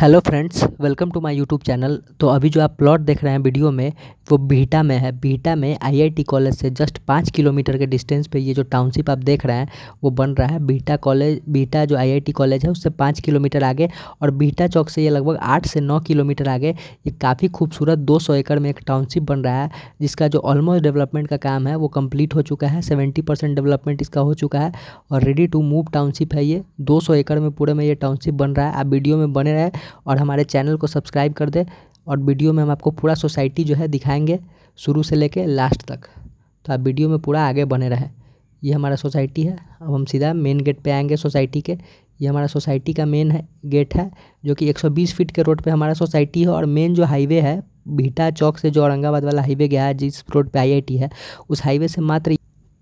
hello friends welcome to my YouTube channel तो अभी जो आप प्लॉट देख रहे हैं वीडियो में वो बीटा में है बीटा में आईआईटी कॉलेज से जस्ट पाँच किलोमीटर के डिस्टेंस पे ये जो टाउनशिप आप देख रहे हैं वो बन रहा है बीटा कॉलेज बीटा जो आईआईटी कॉलेज है उससे पाँच किलोमीटर आगे और बीटा चौक से ये लगभग आठ से नौ किलोमीटर आगे ये काफ़ी खूबसूरत दो एकड़ में एक टाउनशिप बन रहा है जिसका जो ऑलमोस्ट डेवलपमेंट का काम है वो कम्प्लीट हो चुका है सेवेंटी डेवलपमेंट इसका हो चुका है और रेडी टू मूव टाउनशिप है ये दो एकड़ में पूरे में ये टाउनशिप बन रहा है आप वीडियो में बने रहे और हमारे चैनल को सब्सक्राइब कर दे और वीडियो में हम आपको पूरा सोसाइटी जो है दिखाएंगे शुरू से लेके लास्ट तक तो आप वीडियो में पूरा आगे बने रहें ये हमारा सोसाइटी है अब हम सीधा मेन गेट पे आएंगे सोसाइटी के ये हमारा सोसाइटी का मेन है गेट है जो कि 120 फीट के रोड पे हमारा सोसाइटी है और मेन जो हाईवे है भीटा चौक से जो औरंगाबाद वाला हाईवे गया है जिस रोड पे आईआईटी है उस हाईवे से मात्र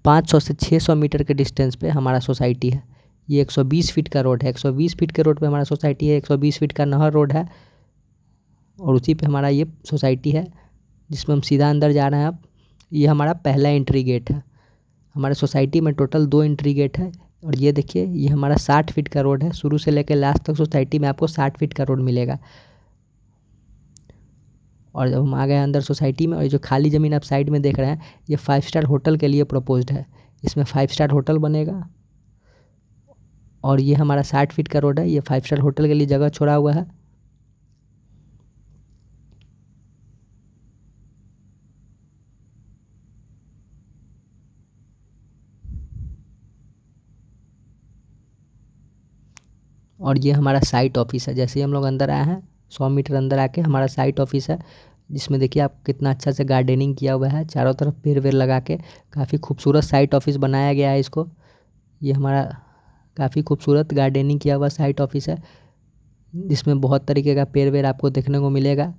500 से 600 मीटर के डिस्टेंस पे हमारा सोसाइटी है ये 120 फीट का रोड है 120 फीट के रोड पे हमारा सोसाइटी है 120 फीट का नहर रोड है और उसी पे हमारा ये सोसाइटी है जिसमें हम सीधा अंदर जा रहे हैं अब ये हमारा पहला एंट्री गेट है हमारे सोसाइटी में टोटल दो एंट्री गेट है और ये देखिए ये हमारा साठ फीट का रोड है शुरू से लेकर लास्ट तक सोसाइटी में आपको साठ फीट का रोड मिलेगा और जब हम आ गए अंदर सोसाइटी में और जो खाली ज़मीन आप साइड में देख रहे हैं ये फाइव स्टार होटल के लिए प्रपोज्ड है इसमें फाइव स्टार होटल बनेगा और ये हमारा साठ फीट का रोड है ये फाइव स्टार होटल के लिए जगह छोड़ा हुआ है और ये हमारा साइट ऑफिस है जैसे ही हम लोग अंदर आए हैं सौ मीटर अंदर आके हमारा साइट ऑफिस है जिसमें देखिए आप कितना अच्छा से गार्डनिंग किया हुआ है चारों तरफ पेड़ वेड़ लगा के काफ़ी खूबसूरत साइट ऑफिस बनाया गया है इसको ये हमारा काफ़ी खूबसूरत गार्डनिंग किया हुआ साइट ऑफिस है जिसमें बहुत तरीके का पेड़ वेड़ आपको देखने को मिलेगा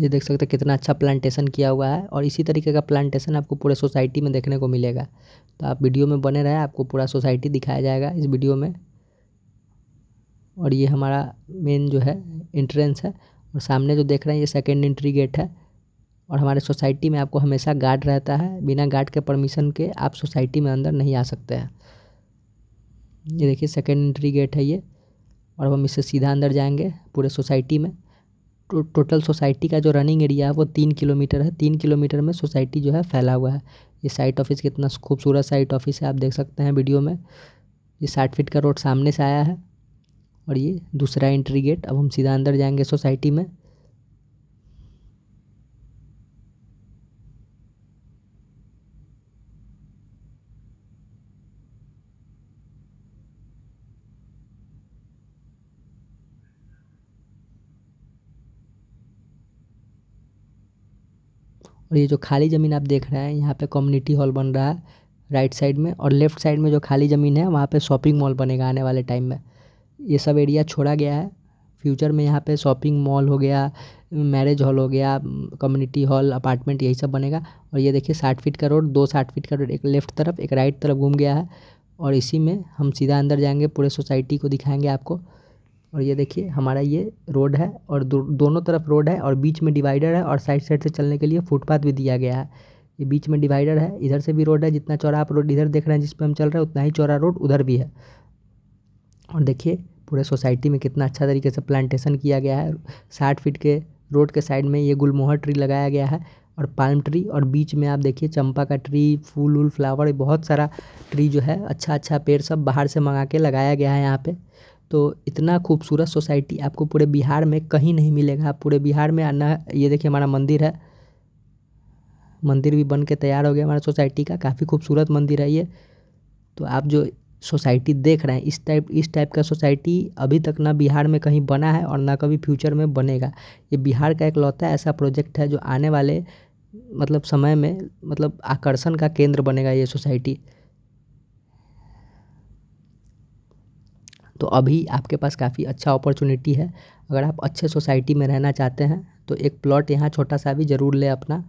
ये देख सकते हैं कितना अच्छा प्लांटेशन किया हुआ है और इसी तरीके का प्लांटेशन आपको पूरे सोसाइटी में देखने को मिलेगा तो आप वीडियो में बने रहें आपको पूरा सोसाइटी दिखाया जाएगा इस वीडियो में और ये हमारा मेन जो है इंट्रेंस है और सामने जो देख रहे हैं ये सेकेंड एंट्री गेट है और हमारे सोसाइटी में आपको हमेशा गार्ड रहता है बिना गार्ड के परमिशन के आप सोसाइटी में अंदर नहीं आ सकते हैं ये देखिए सेकेंड एंट्री गेट है ये और हम इससे सीधा अंदर जाएंगे पूरे सोसाइटी में टोटल सोसाइटी का जो रनिंग एरिया है वो तीन किलोमीटर है तीन किलोमीटर में सोसाइटी जो है फैला हुआ है ये साइट ऑफिस कितना खूबसूरत साइट ऑफिस है आप देख सकते हैं वीडियो में ये साठ फीट का रोड सामने से आया है और ये दूसरा एंट्री गेट अब हम सीधा अंदर जाएंगे सोसाइटी में और ये जो खाली ज़मीन आप देख रहे हैं यहाँ पे कम्युनिटी हॉल बन रहा है राइट साइड में और लेफ्ट साइड में जो खाली ज़मीन है वहाँ पे शॉपिंग मॉल बनेगा आने वाले टाइम में ये सब एरिया छोड़ा गया है फ्यूचर में यहाँ पे शॉपिंग मॉल हो गया मैरिज हॉल हो गया कम्युनिटी हॉल अपार्टमेंट यही सब बनेगा और ये देखिए साठ फीट का रोड दो साठ फीट का रोड एक लेफ्ट तरफ एक राइट तरफ घूम गया है और इसी में हम सीधा अंदर जाएंगे पूरे सोसाइटी को दिखाएंगे आपको और ये देखिए हमारा ये रोड है और दो, दोनों तरफ रोड है और बीच में डिवाइडर है और साइड साइड से चलने के लिए फुटपाथ भी दिया गया है ये बीच में डिवाइडर है इधर से भी रोड है जितना चौड़ा आप रोड इधर देख रहे हैं जिस पर हम चल रहे हैं उतना ही चौड़ा रोड उधर भी है और देखिए पूरे सोसाइटी में कितना अच्छा तरीके से प्लांटेशन किया गया है साठ फीट के रोड के साइड में ये गुलमोहर ट्री लगाया गया है और पाल्म ट्री और बीच में आप देखिए चंपा का ट्री फूल वूल फ्लावर बहुत सारा ट्री जो है अच्छा अच्छा पेड़ सब बाहर से मंगा के लगाया गया है यहाँ पर तो इतना खूबसूरत सोसाइटी आपको पूरे बिहार में कहीं नहीं मिलेगा पूरे बिहार में आना ये देखिए हमारा मंदिर है मंदिर भी बन के तैयार हो गया हमारा सोसाइटी का काफ़ी खूबसूरत मंदिर है ये तो आप जो सोसाइटी देख रहे हैं इस टाइप इस टाइप का सोसाइटी अभी तक ना बिहार में कहीं बना है और ना कभी फ्यूचर में बनेगा ये बिहार का एक लौता ऐसा प्रोजेक्ट है जो आने वाले मतलब समय में मतलब आकर्षण का केंद्र बनेगा ये सोसाइटी तो अभी आपके पास काफ़ी अच्छा अपॉर्चुनिटी है अगर आप अच्छे सोसाइटी में रहना चाहते हैं तो एक प्लॉट यहाँ छोटा सा भी ज़रूर ले अपना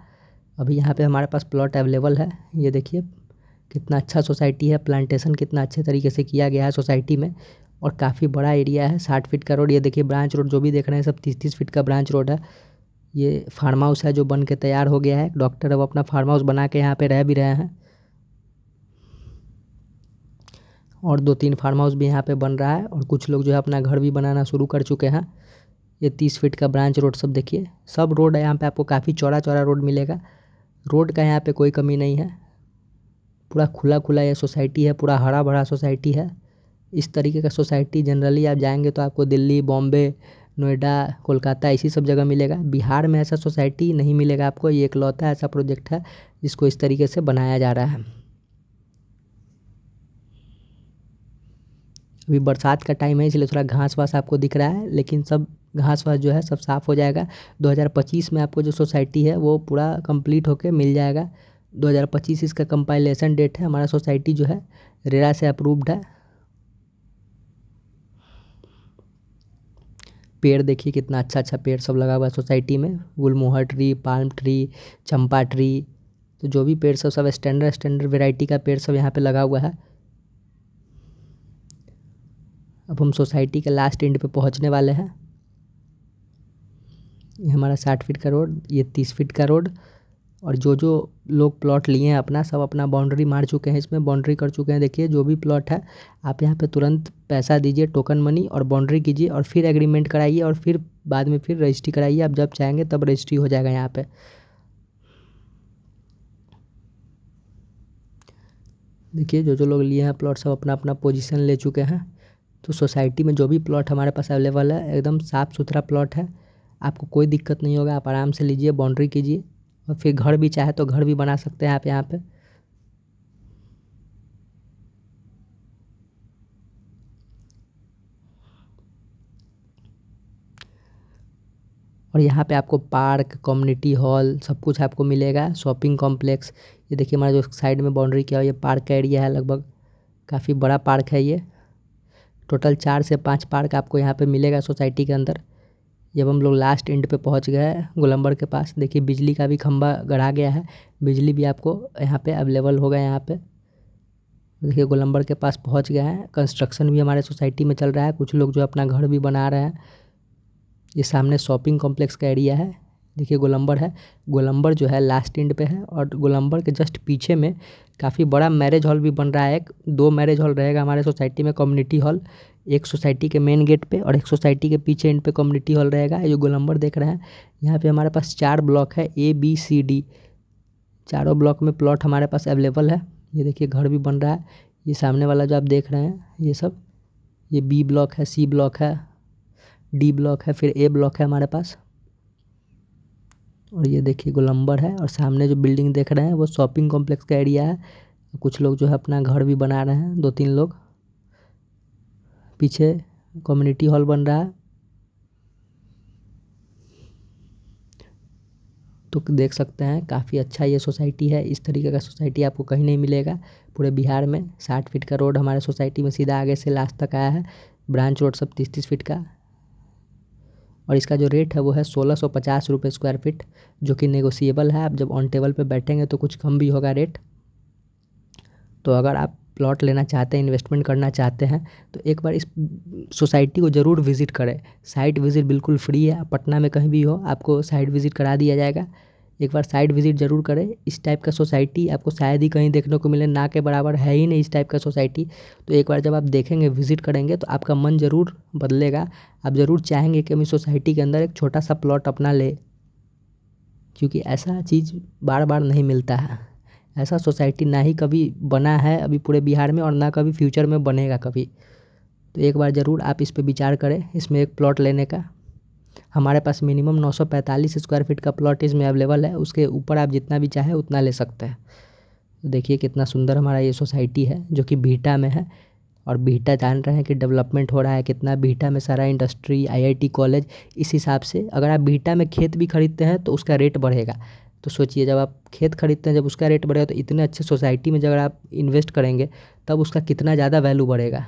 अभी यहाँ पे हमारे पास प्लॉट अवेलेबल है ये देखिए कितना अच्छा सोसाइटी है प्लांटेशन कितना अच्छे तरीके से किया गया है सोसाइटी में और काफ़ी बड़ा एरिया है साठ फीट का रोड ये देखिए ब्रांच रोड जो भी देख रहे हैं सब तीस तीस फीट का ब्रांच रोड है ये फार्म हाउस है जो बन के तैयार हो गया है डॉक्टर अब अपना फार्म हाउस बना के यहाँ पर रह भी रहे हैं और दो तीन फार्म हाउस भी यहाँ पे बन रहा है और कुछ लोग जो है अपना घर भी बनाना शुरू कर चुके हैं ये तीस फीट का ब्रांच रोड सब देखिए सब रोड है यहाँ पे आपको काफ़ी चौड़ा चौड़ा रोड मिलेगा रोड का यहाँ पे कोई कमी नहीं है पूरा खुला खुला ये सोसाइटी है पूरा हरा भरा सोसाइटी है इस तरीके का सोसाइटी जनरली आप जाएंगे तो आपको दिल्ली बॉम्बे नोएडा कोलकाता इसी सब जगह मिलेगा बिहार में ऐसा सोसाइटी नहीं मिलेगा आपको ये लौता ऐसा प्रोजेक्ट है जिसको इस तरीके से बनाया जा रहा है अभी बरसात का टाइम है इसलिए थोड़ा घास वास आपको दिख रहा है लेकिन सब घास वास जो है सब साफ़ हो जाएगा 2025 में आपको जो सोसाइटी है वो पूरा कंप्लीट होके मिल जाएगा 2025 इसका कंपाइलेशन डेट है हमारा सोसाइटी जो है रेरा से अप्रूव्ड है पेड़ देखिए कितना अच्छा अच्छा पेड़ सब लगा हुआ है सोसाइटी में gulmohar tree palm tree champa tree तो जो भी पेड़ सब सब स्टैंडर्ड स्टैंडर्ड वेराइटी का पेड़ सब यहाँ पे लगा हुआ है अब हम सोसाइटी के लास्ट एंड पे पहुंचने वाले हैं ये हमारा साठ फीट का रोड ये तीस फीट का रोड और जो जो लोग प्लॉट लिए हैं अपना सब अपना बाउंड्री मार चुके हैं इसमें बाउंड्री कर चुके हैं देखिए जो भी प्लॉट है आप यहाँ पे तुरंत पैसा दीजिए टोकन मनी और बाउंड्री कीजिए और फिर एग्रीमेंट कराइए और फिर बाद में फिर रजिस्ट्री कराइए आप जब चाहेंगे तब रजिस्ट्री हो जाएगा यहाँ पर देखिए जो जो लोग लिए हैं प्लॉट सब अपना अपना पोजिशन ले चुके हैं तो सोसाइटी में जो भी प्लॉट हमारे पास अवेलेबल है एकदम साफ़ सुथरा प्लॉट है आपको कोई दिक्कत नहीं होगा आप आराम से लीजिए बाउंड्री कीजिए और फिर घर भी चाहे तो घर भी बना सकते हैं आप यहाँ पर और यहाँ पे आपको पार्क कम्युनिटी हॉल सब कुछ आपको मिलेगा शॉपिंग कॉम्प्लेक्स ये देखिए हमारा जो साइड में बाउंड्री किया हुआ ये पार्क का एरिया है लगभग काफ़ी बड़ा पार्क है ये टोटल चार से पाँच पार्क आपको यहाँ पर मिलेगा सोसाइटी के अंदर जब हम लोग लास्ट एंड पे पहुँच गए गोलम्बर के पास देखिए बिजली का भी खम्बा गढ़ा गया है बिजली भी आपको यहाँ पे अवेलेबल होगा यहाँ पे देखिए गोलम्बर के पास पहुँच गए हैं कंस्ट्रक्शन भी हमारे सोसाइटी में चल रहा है कुछ लोग जो अपना घर भी बना रहे हैं ये सामने शॉपिंग कॉम्प्लेक्स का एरिया है देखिए गोलम्बर है गोलम्बर जो है लास्ट एंड पे है और गोलम्बर के जस्ट पीछे में काफ़ी बड़ा मैरिज हॉल भी बन रहा है एक दो मैरिज हॉल रहेगा हमारे सोसाइटी में कम्युनिटी हॉल एक सोसाइटी के मेन गेट पे और एक सोसाइटी के पीछे एंड पे कम्युनिटी हॉल रहेगा ये जो गोलंबर देख रहे हैं यहाँ पे हमारे पास चार ब्लॉक है ए बी सी डी चारों ब्लॉक में प्लॉट हमारे पास अवेलेबल है ये देखिए घर भी बन रहा है ये सामने वाला जो आप देख रहे हैं ये सब ये बी ब्लॉक है सी ब्लॉक है डी ब्लॉक है फिर ए ब्लॉक है हमारे पास और ये देखिए गोलंबर है और सामने जो बिल्डिंग देख रहे हैं वो शॉपिंग कॉम्प्लेक्स का एरिया है कुछ लोग जो है अपना घर भी बना रहे हैं दो तीन लोग पीछे कम्युनिटी हॉल बन रहा है तो देख सकते हैं काफ़ी अच्छा ये सोसाइटी है इस तरीके का सोसाइटी आपको कहीं नहीं मिलेगा पूरे बिहार में साठ फीट का रोड हमारे सोसाइटी में सीधा आगे से लास्ट तक आया है ब्रांच रोड सब तीस तीस फीट का और इसका जो रेट है वो है सोलह सौ पचास रुपये स्क्वायर फीट जो कि नेगोशिएबल है आप जब ऑन टेबल पर बैठेंगे तो कुछ कम भी होगा रेट तो अगर आप प्लॉट लेना चाहते हैं इन्वेस्टमेंट करना चाहते हैं तो एक बार इस सोसाइटी को ज़रूर विज़िट करें साइट विज़िट बिल्कुल फ्री है पटना में कहीं भी हो आपको साइट विज़िट करा दिया जाएगा एक बार साइट विजिट जरूर करें इस टाइप का सोसाइटी आपको शायद ही कहीं देखने को मिले ना के बराबर है ही नहीं इस टाइप का सोसाइटी तो एक बार जब आप देखेंगे विजिट करेंगे तो आपका मन ज़रूर बदलेगा आप ज़रूर चाहेंगे कि हम इस सोसाइटी के अंदर एक छोटा सा प्लॉट अपना ले क्योंकि ऐसा चीज़ बार बार नहीं मिलता है ऐसा सोसाइटी ना ही कभी बना है अभी पूरे बिहार में और ना कभी फ्यूचर में बनेगा कभी तो एक बार ज़रूर आप इस पर विचार करें इसमें एक प्लॉट लेने का हमारे पास मिनिमम 945 स्क्वायर फीट का प्लॉट इसमें अवेलेबल है उसके ऊपर आप जितना भी चाहे उतना ले सकते हैं देखिए कितना सुंदर हमारा ये सोसाइटी है जो कि भीटा में है और भीटा जान रहे हैं कि डेवलपमेंट हो रहा है कितना भीटा में सारा इंडस्ट्री आईआईटी कॉलेज इस हिसाब से अगर आप भीटा में खेत भी खरीदते हैं तो उसका रेट बढ़ेगा तो सोचिए जब आप खेत खरीदते हैं जब उसका रेट बढ़ेगा तो इतने अच्छे सोसाइटी में जब आप इन्वेस्ट करेंगे तब उसका कितना ज़्यादा वैल्यू बढ़ेगा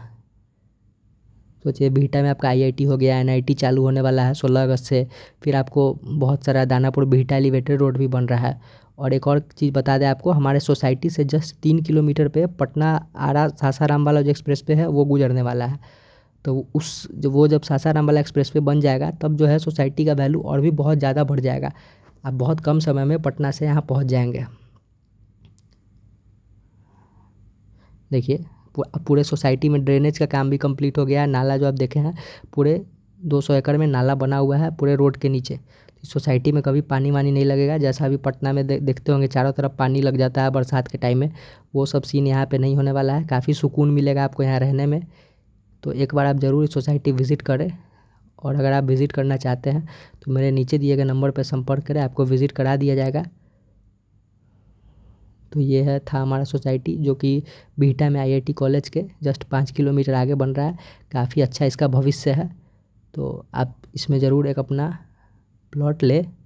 सोचिए तो बीटा में आपका आईआईटी हो गया एनआईटी चालू होने वाला है सोलह अगस्त से फिर आपको बहुत सारा दानापुर बीटा एलिवेटेड रोड भी बन रहा है और एक और चीज़ बता दें आपको हमारे सोसाइटी से जस्ट तीन किलोमीटर पर पटना आरा सासाराम वाला जो एक्सप्रेस पे है वो गुजरने वाला है तो उस जो वो जब सासाराम वाला एक्सप्रेस वे बन जाएगा तब जो है सोसाइटी का वैल्यू और भी बहुत ज़्यादा बढ़ जाएगा आप बहुत कम समय में पटना से यहाँ पहुँच जाएंगे देखिए पूरे सोसाइटी में ड्रेनेज का काम भी कंप्लीट हो गया है नाला जो आप देखे हैं पूरे 200 एकड़ में नाला बना हुआ है पूरे रोड के नीचे सोसाइटी में कभी पानी वानी नहीं लगेगा जैसा अभी पटना में दे, देखते होंगे चारों तरफ पानी लग जाता है बरसात के टाइम में वो सब सीन यहाँ पे नहीं होने वाला है काफ़ी सुकून मिलेगा आपको यहाँ रहने में तो एक बार आप ज़रूर सोसाइटी विज़िट करें और अगर आप विज़िट करना चाहते हैं तो मेरे नीचे दिए गए नंबर पर संपर्क करें आपको विज़िट करा दिया जाएगा तो ये है था हमारा सोसाइटी जो कि बिहटा में आईआईटी कॉलेज के जस्ट पाँच किलोमीटर आगे बन रहा है काफ़ी अच्छा इसका भविष्य है तो आप इसमें ज़रूर एक अपना प्लॉट ले